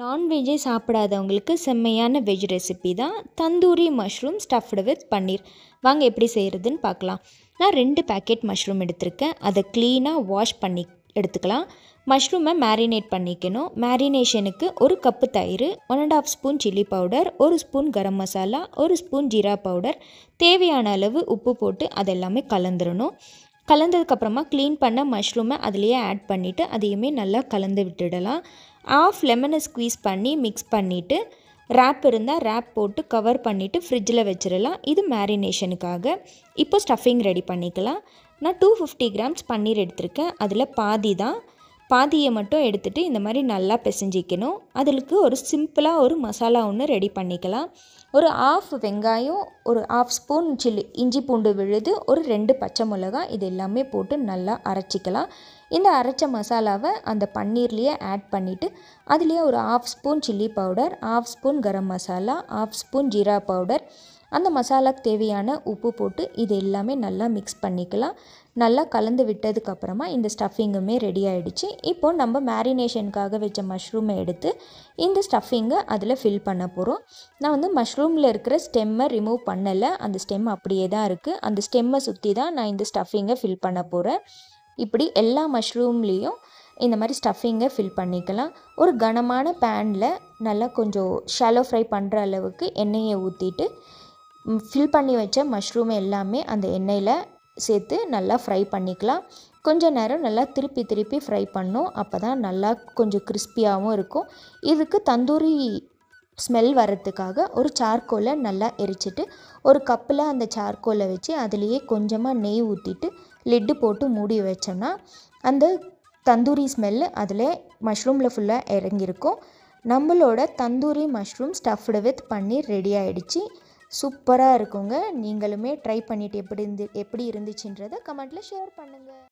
நான்வெஜ்ஜே சாப்பிடாதவங்களுக்கு செம்மையான veg recipe தான் tandoori mushroom stuffed with paneer வாங்க எப்படி செய்கிறதுன்னு பார்க்கலாம் நான் ரெண்டு பேக்கெட் மஷ்ரூம் எடுத்திருக்கேன் அதை க்ளீனாக வாஷ் பண்ணி எடுத்துக்கலாம் மஷ்ரூமை மேரினேட் பண்ணிக்கணும் மேரினேஷனுக்கு ஒரு கப்பு தயிர் one and half spoon chilli powder ஒரு ஸ்பூன் கரம் மசாலா ஒரு ஸ்பூன் ஜீரா பவுடர் தேவையான அளவு உப்பு போட்டு அதெல்லாமே கலந்துடணும் கலந்ததுக்கப்புறமா க்ளீன் பண்ண மஷ்ரூமை அதுலேயே ஆட் பண்ணிவிட்டு அதையுமே நல்லா கலந்து விட்டுடலாம் ஆஃப் லெமனை ஸ்குவீஸ் பண்ணி மிக்ஸ் பண்ணிவிட்டு ரேப் இருந்தால் ரேப் போட்டு கவர் பண்ணிவிட்டு ஃப்ரிட்ஜில் வச்சிடலாம் இது மேரினேஷனுக்காக இப்போ ஸ்டஃபிங் ரெடி பண்ணிக்கலாம் நான் டூ ஃபிஃப்டி கிராம்ஸ் பன்னீர் எடுத்திருக்கேன் அதில் பாதி தான் பாதியை மட்டும் எடுத்துகிட்டு இந்த மாதிரி நல்லா பிசைஞ்சிக்கணும் அதுக்கு ஒரு சிம்பிளாக ஒரு மசாலா ஒன்று ரெடி பண்ணிக்கலாம் ஒரு ஆஃப் வெங்காயம் ஒரு ஆஃப் ஸ்பூன் சில்லி இஞ்சி பூண்டு விழுது ஒரு ரெண்டு பச்சை மிளகா இது எல்லாமே போட்டு நல்லா அரைச்சிக்கலாம் இந்த அரைச்ச மசாலாவை அந்த பன்னீர்லேயே ஆட் பண்ணிவிட்டு அதுலேயே ஒரு half spoon chilli powder half spoon garam masala half spoon jeera powder அந்த மசாலாக்கு தேவையான உப்பு போட்டு இது எல்லாமே நல்லா மிக்ஸ் பண்ணிக்கலாம் நல்லா கலந்து விட்டதுக்கப்புறமா இந்த ஸ்டஃபிங்குமே ரெடி ஆகிடுச்சு இப்போது நம்ம மேரினேஷனுக்காக வச்ச மஷ்ரூமை எடுத்து இந்த ஸ்டஃபிங்கை அதில் ஃபில் பண்ண போகிறோம் நான் வந்து மஷ்ரூமில் இருக்கிற ஸ்டெம்மை ரிமூவ் பண்ணலை அந்த ஸ்டெம் அப்படியே தான் இருக்குது அந்த ஸ்டெம்மை சுற்றி தான் நான் இந்த ஸ்டஃபிங்கை ஃபில் பண்ண போகிறேன் இப்படி எல்லா மஷ்ரூம்லேயும் இந்த மாதிரி ஸ்டஃபிங்கை ஃபில் பண்ணிக்கலாம் ஒரு கனமான பேனில் நல்லா கொஞ்சம் ஷாலோ ஃப்ரை பண்ணுற அளவுக்கு எண்ணெயை ஊற்றிட்டு ஃபில் பண்ணி வச்ச மஷ்ரூம் எல்லாமே அந்த எண்ணெயில் சேர்த்து நல்லா ஃப்ரை பண்ணிக்கலாம் கொஞ்சம் நேரம் நல்லா திருப்பி திருப்பி ஃப்ரை பண்ணும் அப்போ தான் நல்லா கொஞ்சம் கிறிஸ்பியாகவும் இருக்கும் இதுக்கு தந்தூரி ஸ்மெல் வர்றதுக்காக ஒரு சார்கோலை நல்லா எரிச்சிட்டு ஒரு கப்பில் அந்த சார்கோலை வச்சு அதுலேயே கொஞ்சமாக நெய் ஊற்றிட்டு லெட்டு போட்டு மூடி வச்சோம்னா அந்த தந்தூரி ஸ்மெல்லு அதில் மஷ்ரூமில் ஃபுல்லாக இறங்கியிருக்கும் நம்மளோட தந்தூரி மஷ்ரூம் ஸ்டஃப்டு வித் பண்ணி ரெடி ஆகிடுச்சு சூப்பராக இருக்குங்க நீங்களுமே ட்ரை பண்ணிவிட்டு எப்படி இருந்து எப்படி இருந்துச்சுன்றதை கமெண்ட்டில் ஷேர் பண்ணுங்கள்